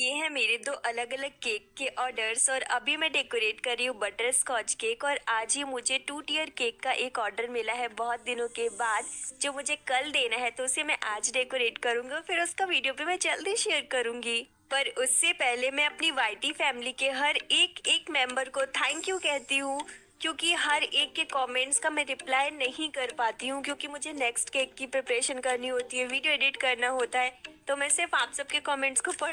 ये है मेरे दो अलग अलग केक के ऑर्डर्स और अभी मैं डेकोरेट कर रही हूँ बटर स्कॉच केक और आज ही मुझे टू टीयर केक का एक ऑर्डर मिला है बहुत दिनों के बाद जो मुझे कल देना है तो उसे मैं आज डेकोरेट करूंगी और फिर उसका वीडियो भी मैं जल्दी शेयर करूँगी पर उससे पहले मैं अपनी वाइटी फैमिली के हर एक एक मेंबर को थैंक यू कहती हूँ क्योंकि हर एक के कमेंट्स का मैं रिप्लाई नहीं कर पाती हूँ क्योंकि मुझे नेक्स्ट केक की प्रिपरेशन करनी होती है वीडियो एडिट करना होता है तो मैं सिर्फ आप सबके कमेंट्स को पढ़